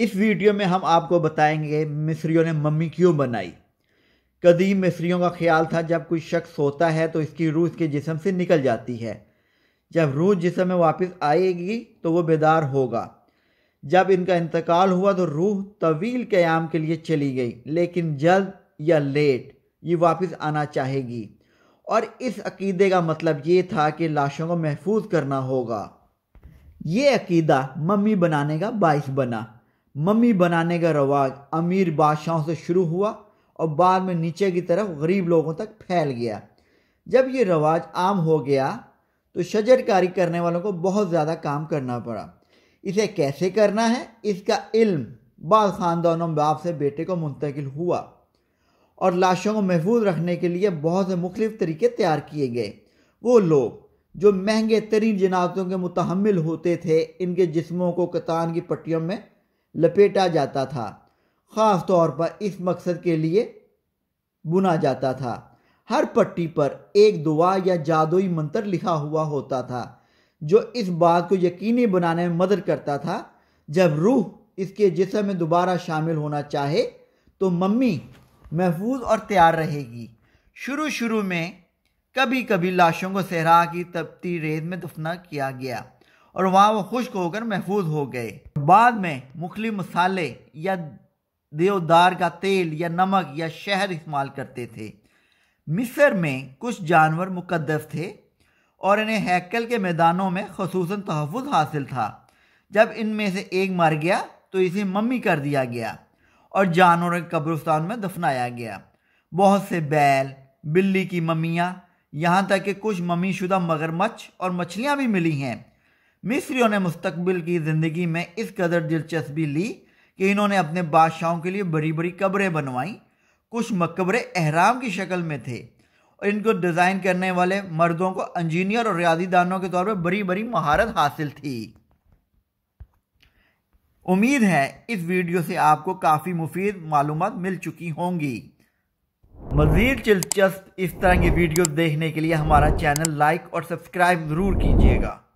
इस वीडियो में हम आपको बताएंगे मिस्रियों ने मम्मी क्यों बनाई कदीम मिस्रियों का ख्याल था जब कोई शख्स होता है तो इसकी रूह इसके जिसम से निकल जाती है जब रूह जिसम में वापस आएगी तो वो बेदार होगा जब इनका इंतकाल हुआ तो रूह तवील क्याम के लिए चली गई लेकिन जल्द या लेट ये वापस आना चाहेगी और इस अकीदे का मतलब ये था कि लाशों को महफूज करना होगा ये अकीदा मम्मी बनाने का बाइस बना मम्मी बनाने का रवाज अमीर बादशाहों से शुरू हुआ और बाद में नीचे की तरफ गरीब लोगों तक फैल गया जब ये रवाज आम हो गया तो शजरकारी करने वालों को बहुत ज़्यादा काम करना पड़ा इसे कैसे करना है इसका इल्म बाद ख़ानदानों बाप से बेटे को मुंतकिल हुआ और लाशों को महफूज रखने के लिए बहुत से मुख्तफ तरीके तैयार किए गए वो लोग जो महंगे तरीन जनाजों के मुतहमल होते थे इनके जिस्मों को कतान की पट्टियों में लपेटा जाता था ख़ास तौर पर इस मकसद के लिए बुना जाता था हर पट्टी पर एक दुआ या जादुई मंत्र लिखा हुआ होता था जो इस बात को यकीनी बनाने में मदद करता था जब रूह इसके जिसम में दोबारा शामिल होना चाहे तो मम्मी महफूज और तैयार रहेगी शुरू शुरू में कभी कभी लाशों को सहरा की तपती रेत में दफना किया गया और वहाँ वो खुश्क होकर महफूज हो गए बाद में मुखली मसाले या देवदार का तेल या नमक या शहद इस्तेमाल करते थे मिस्र में कुछ जानवर मुकदस थे और इन्हें हैकल के मैदानों में खसूस तहफ़ हासिल था जब इनमें से एक मर गया तो इसे मम्मी कर दिया गया और जानवरों के कब्रस्तान में दफनाया गया बहुत से बैल बिल्ली की मम्मियाँ यहाँ तक कि कुछ मम्मी शुदा मगरमच्छ और मछलियाँ भी मिली हैं मिस्रियों ने मुस्तबिल की ज़िंदगी में इस कदर दिलचस्पी ली कि इन्होंने अपने बादशाहों के लिए बड़ी बड़ी कब्रें बनवाईं कुछ मकबरे अहराम की शक्ल में थे और इनको डिज़ाइन करने वाले मर्दों को इंजीनियर और रियाजीदानों के तौर पर बड़ी बड़ी महारत हासिल थी उम्मीद है इस वीडियो से आपको काफ़ी मुफीद मालूम मिल चुकी होंगी मज़ीद दिलचस्प इस तरह की वीडियो देखने के लिए हमारा चैनल लाइक और सब्सक्राइब ज़रूर कीजिएगा